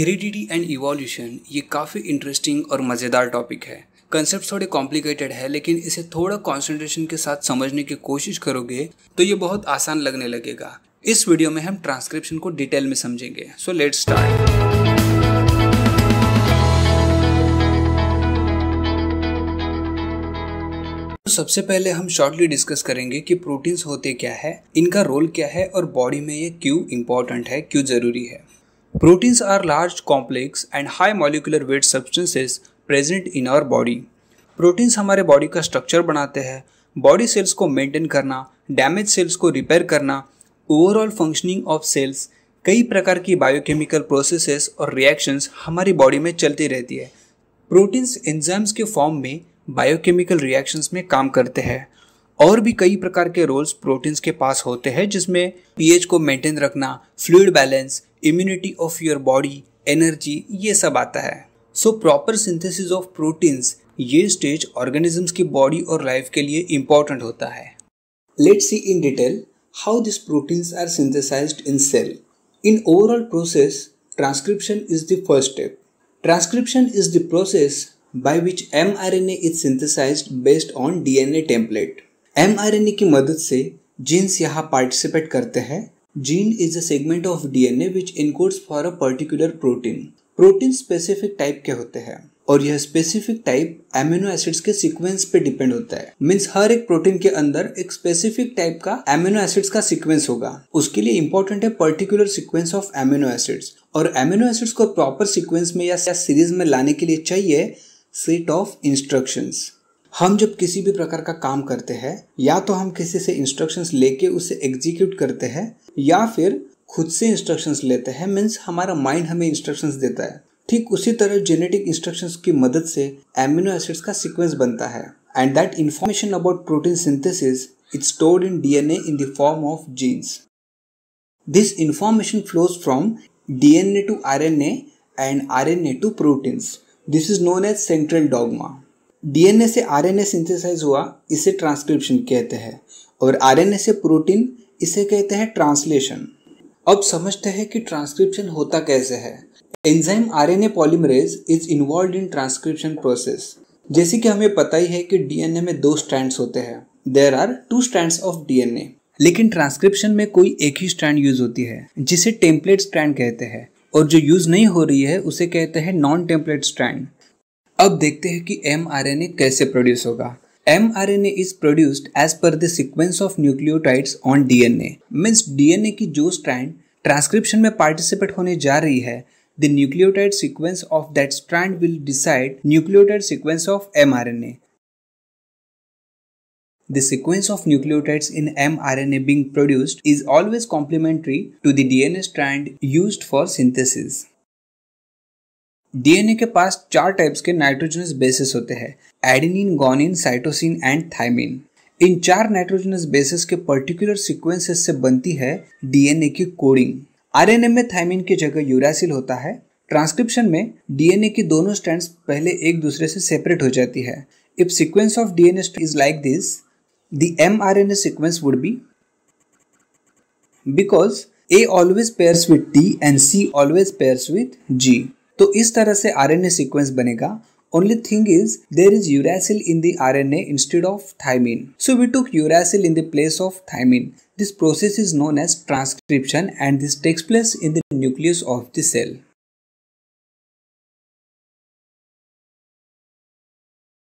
Heredity and evolution ये काफ़ी interesting और मज़ेदार टॉपिक है कंसेप्ट थोड़े कॉम्प्लिकेटेड है लेकिन इसे थोड़ा कॉन्सेंट्रेशन के साथ समझने की कोशिश करोगे तो ये बहुत आसान लगने लगेगा इस वीडियो में हम ट्रांसक्रिप्शन को डिटेल में समझेंगे सो लेट स्टार्ट सबसे पहले हम शॉर्टली डिस्कस करेंगे कि प्रोटीन्स होते क्या है इनका रोल क्या है और बॉडी में ये क्यों इम्पोर्टेंट है क्यों जरूरी है Proteins are large, complex and high molecular weight substances present in our body. Proteins हमारे बॉडी का स्ट्रक्चर बनाते हैं बॉडी सेल्स को मेंटेन करना डैमेज सेल्स को रिपेयर करना ओवरऑल फंक्शनिंग ऑफ सेल्स कई प्रकार की बायोकेमिकल प्रोसेसेस और रिएक्शंस हमारी बॉडी में चलती रहती है प्रोटीन्स एंजाइम्स के फॉर्म में बायोकेमिकल रिएक्शंस में काम करते हैं और भी कई प्रकार के रोल्स प्रोटीन्स के पास होते हैं जिसमें पीएच को मेंटेन रखना fluid balance immunity of your body energy ये सब आता है so proper synthesis of proteins ये स्टेज ऑर्गेनिजम्स की बॉडी और लाइफ के लिए इंपॉर्टेंट होता है let see in detail how this proteins are synthesize in cell in overall process transcription is the first step transcription is the process by which M R N as synthesize based on D N A template M की मदद से genes यहाँ participate करते हैं gene is a segment of DNA which encodes for a particular protein protein specific type के होते हैं और यह स्पेसिफिक टाइप एमिनो एसिड्स के सीक्वेंस पे डिपेंड होता है मीन्स हर एक प्रोटीन के अंदर एक स्पेसिफिक टाइप का एमिनो एसिड्स का सीक्वेंस होगा उसके लिए इंपॉर्टेंट है particular sequence of amino acids और एमिनो एसिड्स को प्रॉपर सीक्वेंस में या सीरीज में लाने के लिए चाहिए सेट ऑफ इंस्ट्रक्शंस हम जब किसी भी प्रकार का काम करते हैं या तो हम किसी से इंस्ट्रक्शंस लेके उसे एग्जीक्यूट करते हैं या फिर खुद से इंस्ट्रक्शंस लेते हैं मीन्स हमारा माइंड हमें इंस्ट्रक्शंस देता है ठीक उसी तरह जेनेटिक इंस्ट्रक्शंस की मदद से एमिनो एसिड्स का सीक्वेंस बनता है and that information about protein synthesis it's stored in DNA in the form of genes this information flows from DNA to RNA and RNA to proteins this is known as central dogma DNA से RNA synthesize हुआ इसे transcription कहते हैं और RNA से protein इसे कहते हैं ट्रांसलेशन अब समझते हैं कि ट्रांसक्रिप्शन होता कैसे है enzyme RNA polymerase is involve in transcription process जैसे कि हमें पता ही है कि डीएनए में दो स्टैंड होते हैं there are two strand of DNA लेकिन ट्रांसक्रिप्शन में कोई एक ही स्टैंड यूज होती है जिसे टेम्पलेट स्टैंड कहते हैं और जो यूज नहीं हो रही है उसे कहते हैं नॉन टेम्पलेट स्टैंड अब देखते हैं कि एम कैसे प्रोड्यूस होगा mRNA is produced as per the sequence of nucleotides on DNA. Means DNA की जो स्ट्रैंड ट्रांसक्रिप्शन में पार्टिसिपेट होने जा रही है the nucleotide sequence of that strand will decide nucleotide sequence of mRNA. The sequence of nucleotides in mRNA being produced is always complementary to the DNA strand used for synthesis. DNA के पास चार types के nitrogenous bases होते हैं adenine guanine cytosine and thymine इन चार nitrogenous bases के particular sequences से बनती है डीएनए की कोडिंग आरएनए में थाइमिन की जगह यूरासिल होता है ट्रांसक्रिप्शन में डीएनए की दोनों स्टैंड पहले एक दूसरे से सेपरेट हो जाती है if sequence of DNA is like this the A sequence would be because A always pairs with T and C always pairs with G तो इस तरह से आरएनए सीक्वेंस बनेगा Only thing is there is uracil in the RNA instead of thymine. So we took uracil in the place of thymine. This process is known as transcription and this takes place in the nucleus of the cell.